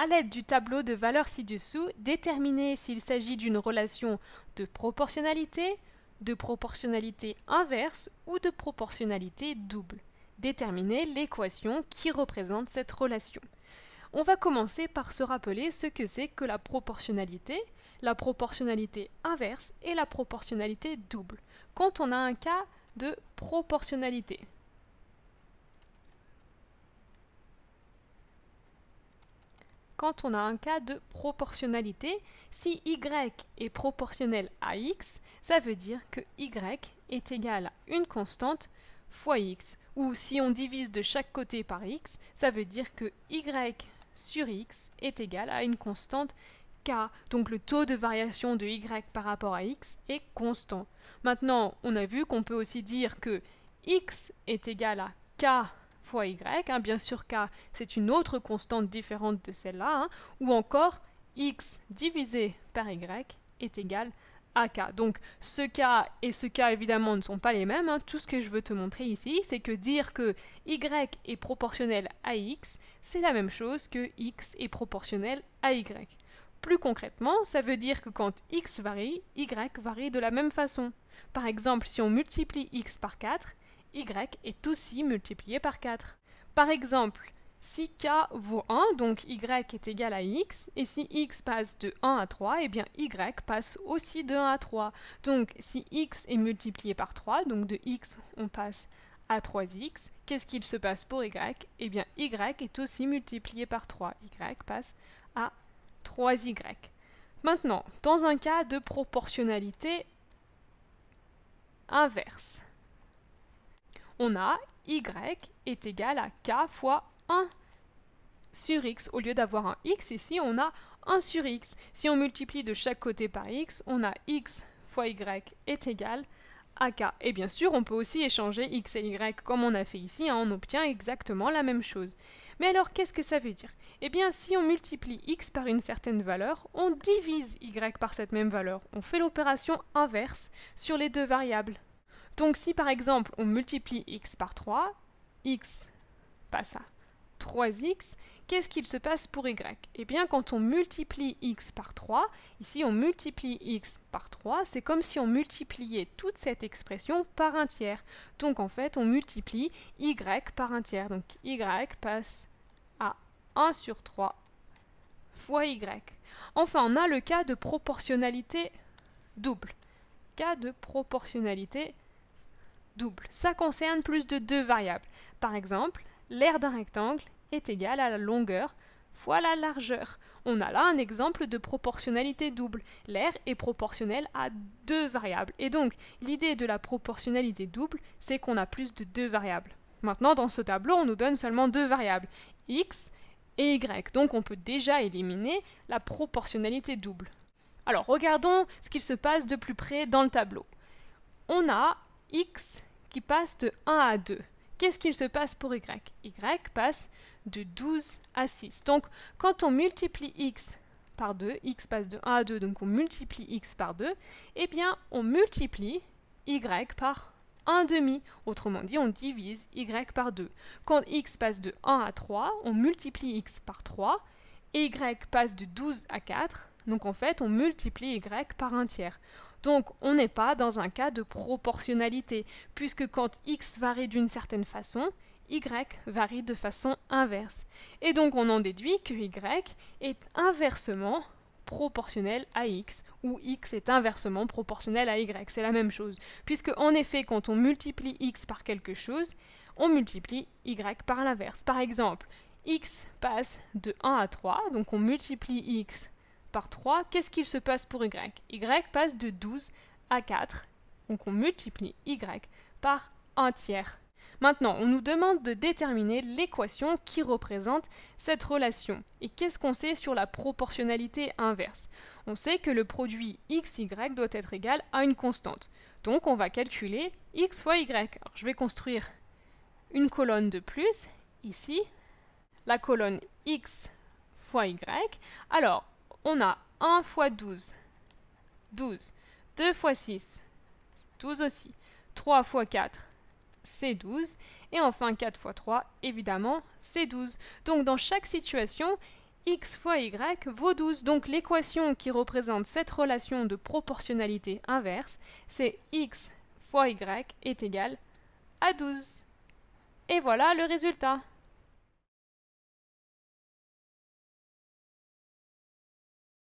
À l'aide du tableau de valeurs ci-dessous, déterminez s'il s'agit d'une relation de proportionnalité, de proportionnalité inverse ou de proportionnalité double. Déterminez l'équation qui représente cette relation. On va commencer par se rappeler ce que c'est que la proportionnalité, la proportionnalité inverse et la proportionnalité double, quand on a un cas de proportionnalité. quand on a un cas de proportionnalité. Si y est proportionnel à x, ça veut dire que y est égal à une constante fois x. Ou si on divise de chaque côté par x, ça veut dire que y sur x est égal à une constante k. Donc le taux de variation de y par rapport à x est constant. Maintenant, on a vu qu'on peut aussi dire que x est égal à k fois y, hein, bien sûr k c'est une autre constante différente de celle-là, hein, ou encore x divisé par y est égal à k. Donc ce k et ce k évidemment ne sont pas les mêmes, hein. tout ce que je veux te montrer ici c'est que dire que y est proportionnel à x, c'est la même chose que x est proportionnel à y. Plus concrètement, ça veut dire que quand x varie, y varie de la même façon. Par exemple, si on multiplie x par 4, y est aussi multiplié par 4. Par exemple, si k vaut 1, donc y est égal à x, et si x passe de 1 à 3, et eh bien y passe aussi de 1 à 3. Donc si x est multiplié par 3, donc de x on passe à 3x, qu'est-ce qu'il se passe pour y Et eh bien y est aussi multiplié par 3, y passe à 3y. Maintenant, dans un cas de proportionnalité inverse, on a y est égal à k fois 1 sur x. Au lieu d'avoir un x, ici, on a 1 sur x. Si on multiplie de chaque côté par x, on a x fois y est égal à k. Et bien sûr, on peut aussi échanger x et y comme on a fait ici, hein. on obtient exactement la même chose. Mais alors, qu'est-ce que ça veut dire Eh bien, si on multiplie x par une certaine valeur, on divise y par cette même valeur. On fait l'opération inverse sur les deux variables. Donc si par exemple on multiplie x par 3, x passe à 3x, qu'est-ce qu'il se passe pour y Eh bien quand on multiplie x par 3, ici on multiplie x par 3, c'est comme si on multipliait toute cette expression par un tiers. Donc en fait on multiplie y par un tiers. Donc y passe à 1 sur 3 fois y. Enfin on a le cas de proportionnalité double. Cas de proportionnalité double double. Ça concerne plus de deux variables. Par exemple, l'aire d'un rectangle est égale à la longueur fois la largeur. On a là un exemple de proportionnalité double. L'air est proportionnelle à deux variables. Et donc, l'idée de la proportionnalité double, c'est qu'on a plus de deux variables. Maintenant, dans ce tableau, on nous donne seulement deux variables, x et y. Donc, on peut déjà éliminer la proportionnalité double. Alors, regardons ce qu'il se passe de plus près dans le tableau. On a x qui passe de 1 à 2. Qu'est-ce qu'il se passe pour y Y passe de 12 à 6. Donc, quand on multiplie x par 2, x passe de 1 à 2, donc on multiplie x par 2, eh bien, on multiplie y par 1 demi. Autrement dit, on divise y par 2. Quand x passe de 1 à 3, on multiplie x par 3, et y passe de 12 à 4, donc en fait, on multiplie y par 1 tiers. Donc on n'est pas dans un cas de proportionnalité, puisque quand x varie d'une certaine façon, y varie de façon inverse. Et donc on en déduit que y est inversement proportionnel à x, ou x est inversement proportionnel à y, c'est la même chose. Puisque en effet, quand on multiplie x par quelque chose, on multiplie y par l'inverse. Par exemple, x passe de 1 à 3, donc on multiplie x 3, qu'est-ce qu'il se passe pour y Y passe de 12 à 4, donc on multiplie y par 1 tiers. Maintenant, on nous demande de déterminer l'équation qui représente cette relation. Et qu'est-ce qu'on sait sur la proportionnalité inverse On sait que le produit xy doit être égal à une constante. Donc on va calculer x fois y. Alors, je vais construire une colonne de plus, ici, la colonne x fois y. Alors, on a 1 fois 12, 12. 2 fois 6, 12 aussi. 3 fois 4, c'est 12. Et enfin 4 fois 3, évidemment, c'est 12. Donc dans chaque situation, x fois y vaut 12. Donc l'équation qui représente cette relation de proportionnalité inverse, c'est x fois y est égal à 12. Et voilà le résultat.